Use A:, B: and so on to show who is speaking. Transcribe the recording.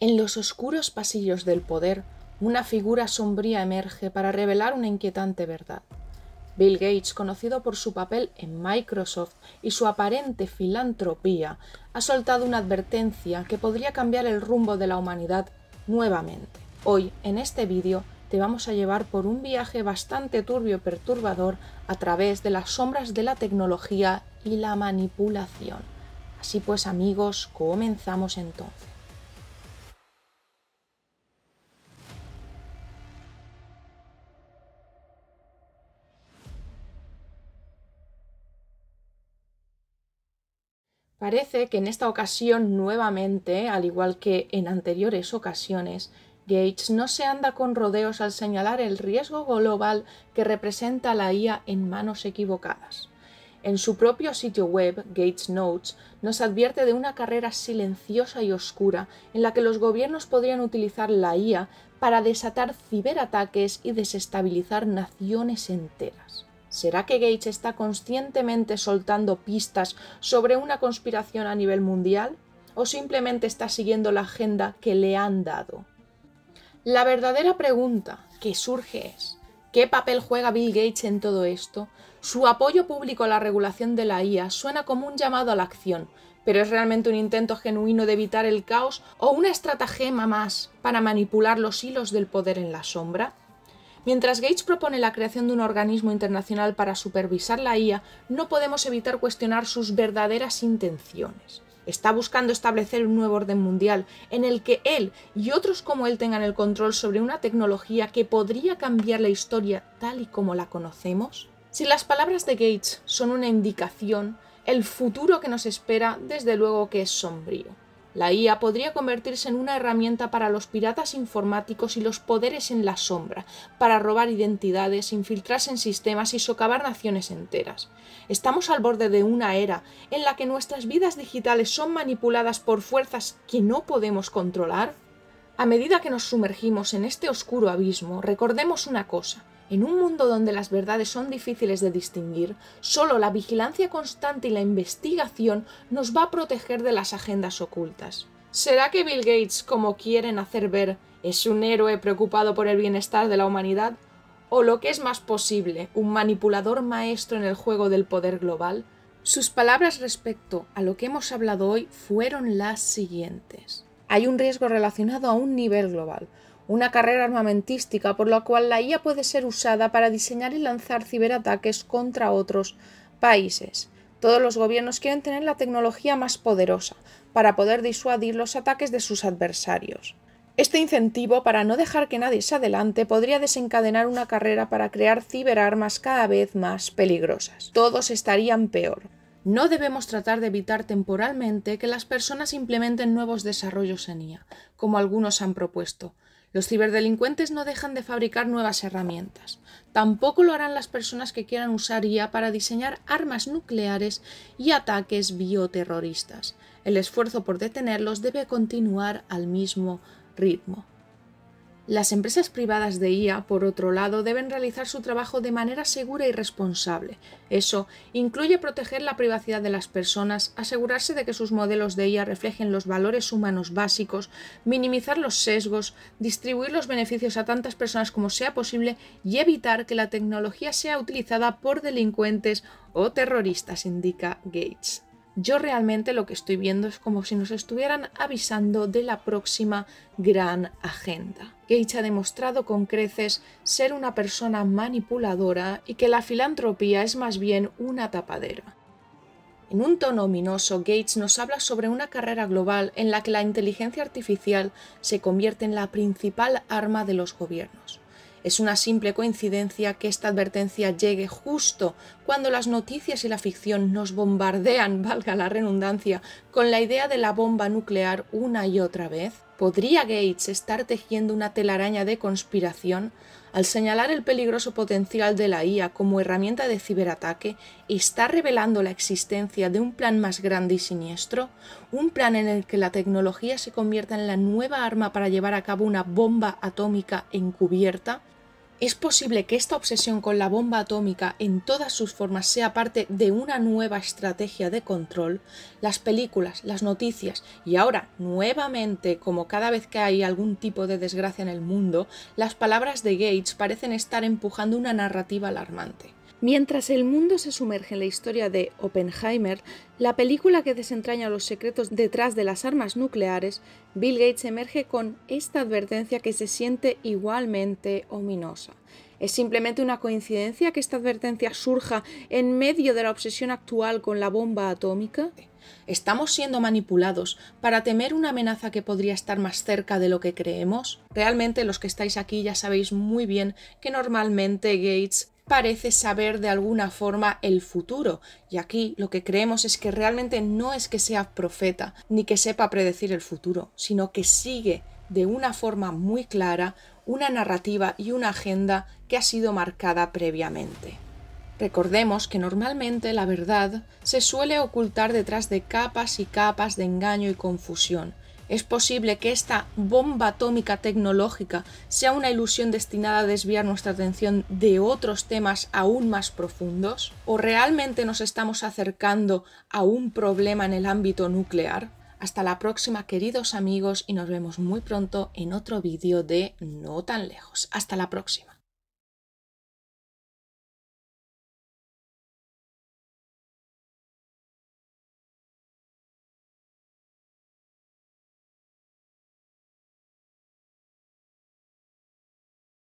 A: En los oscuros pasillos del poder, una figura sombría emerge para revelar una inquietante verdad. Bill Gates, conocido por su papel en Microsoft y su aparente filantropía, ha soltado una advertencia que podría cambiar el rumbo de la humanidad nuevamente. Hoy, en este vídeo, te vamos a llevar por un viaje bastante turbio y perturbador a través de las sombras de la tecnología y la manipulación. Así pues, amigos, comenzamos entonces. Parece que en esta ocasión nuevamente, al igual que en anteriores ocasiones, Gates no se anda con rodeos al señalar el riesgo global que representa la IA en manos equivocadas. En su propio sitio web, Gates Notes, nos advierte de una carrera silenciosa y oscura en la que los gobiernos podrían utilizar la IA para desatar ciberataques y desestabilizar naciones enteras. ¿Será que Gates está conscientemente soltando pistas sobre una conspiración a nivel mundial? ¿O simplemente está siguiendo la agenda que le han dado? La verdadera pregunta que surge es, ¿qué papel juega Bill Gates en todo esto? Su apoyo público a la regulación de la IA suena como un llamado a la acción, pero es realmente un intento genuino de evitar el caos o una estratagema más para manipular los hilos del poder en la sombra. Mientras Gates propone la creación de un organismo internacional para supervisar la IA, no podemos evitar cuestionar sus verdaderas intenciones. Está buscando establecer un nuevo orden mundial en el que él y otros como él tengan el control sobre una tecnología que podría cambiar la historia tal y como la conocemos. Si las palabras de Gates son una indicación, el futuro que nos espera desde luego que es sombrío. La IA podría convertirse en una herramienta para los piratas informáticos y los poderes en la sombra, para robar identidades, infiltrarse en sistemas y socavar naciones enteras. Estamos al borde de una era en la que nuestras vidas digitales son manipuladas por fuerzas que no podemos controlar. A medida que nos sumergimos en este oscuro abismo, recordemos una cosa, en un mundo donde las verdades son difíciles de distinguir, solo la vigilancia constante y la investigación nos va a proteger de las agendas ocultas. ¿Será que Bill Gates, como quieren hacer ver, es un héroe preocupado por el bienestar de la humanidad? ¿O lo que es más posible, un manipulador maestro en el juego del poder global? Sus palabras respecto a lo que hemos hablado hoy fueron las siguientes. Hay un riesgo relacionado a un nivel global, una carrera armamentística por la cual la IA puede ser usada para diseñar y lanzar ciberataques contra otros países. Todos los gobiernos quieren tener la tecnología más poderosa para poder disuadir los ataques de sus adversarios. Este incentivo para no dejar que nadie se adelante podría desencadenar una carrera para crear ciberarmas cada vez más peligrosas. Todos estarían peor. No debemos tratar de evitar temporalmente que las personas implementen nuevos desarrollos en IA, como algunos han propuesto, los ciberdelincuentes no dejan de fabricar nuevas herramientas. Tampoco lo harán las personas que quieran usar IA para diseñar armas nucleares y ataques bioterroristas. El esfuerzo por detenerlos debe continuar al mismo ritmo. Las empresas privadas de IA, por otro lado, deben realizar su trabajo de manera segura y responsable. Eso incluye proteger la privacidad de las personas, asegurarse de que sus modelos de IA reflejen los valores humanos básicos, minimizar los sesgos, distribuir los beneficios a tantas personas como sea posible y evitar que la tecnología sea utilizada por delincuentes o terroristas, indica Gates yo realmente lo que estoy viendo es como si nos estuvieran avisando de la próxima gran agenda. Gates ha demostrado con creces ser una persona manipuladora y que la filantropía es más bien una tapadera. En un tono ominoso, Gates nos habla sobre una carrera global en la que la inteligencia artificial se convierte en la principal arma de los gobiernos. Es una simple coincidencia que esta advertencia llegue justo cuando las noticias y la ficción nos bombardean, valga la redundancia, con la idea de la bomba nuclear una y otra vez. ¿Podría Gates estar tejiendo una telaraña de conspiración al señalar el peligroso potencial de la IA como herramienta de ciberataque, y está revelando la existencia de un plan más grande y siniestro, un plan en el que la tecnología se convierta en la nueva arma para llevar a cabo una bomba atómica encubierta, ¿Es posible que esta obsesión con la bomba atómica en todas sus formas sea parte de una nueva estrategia de control? Las películas, las noticias y ahora, nuevamente, como cada vez que hay algún tipo de desgracia en el mundo, las palabras de Gates parecen estar empujando una narrativa alarmante. Mientras el mundo se sumerge en la historia de Oppenheimer, la película que desentraña los secretos detrás de las armas nucleares, Bill Gates emerge con esta advertencia que se siente igualmente ominosa. ¿Es simplemente una coincidencia que esta advertencia surja en medio de la obsesión actual con la bomba atómica? ¿Estamos siendo manipulados para temer una amenaza que podría estar más cerca de lo que creemos? Realmente los que estáis aquí ya sabéis muy bien que normalmente Gates parece saber de alguna forma el futuro. Y aquí lo que creemos es que realmente no es que sea profeta ni que sepa predecir el futuro, sino que sigue de una forma muy clara una narrativa y una agenda que ha sido marcada previamente. Recordemos que normalmente la verdad se suele ocultar detrás de capas y capas de engaño y confusión, es posible que esta bomba atómica tecnológica sea una ilusión destinada a desviar nuestra atención de otros temas aún más profundos, o realmente nos estamos acercando a un problema en el ámbito nuclear. Hasta la próxima, queridos amigos, y nos vemos muy pronto en otro vídeo de No tan lejos. Hasta la próxima.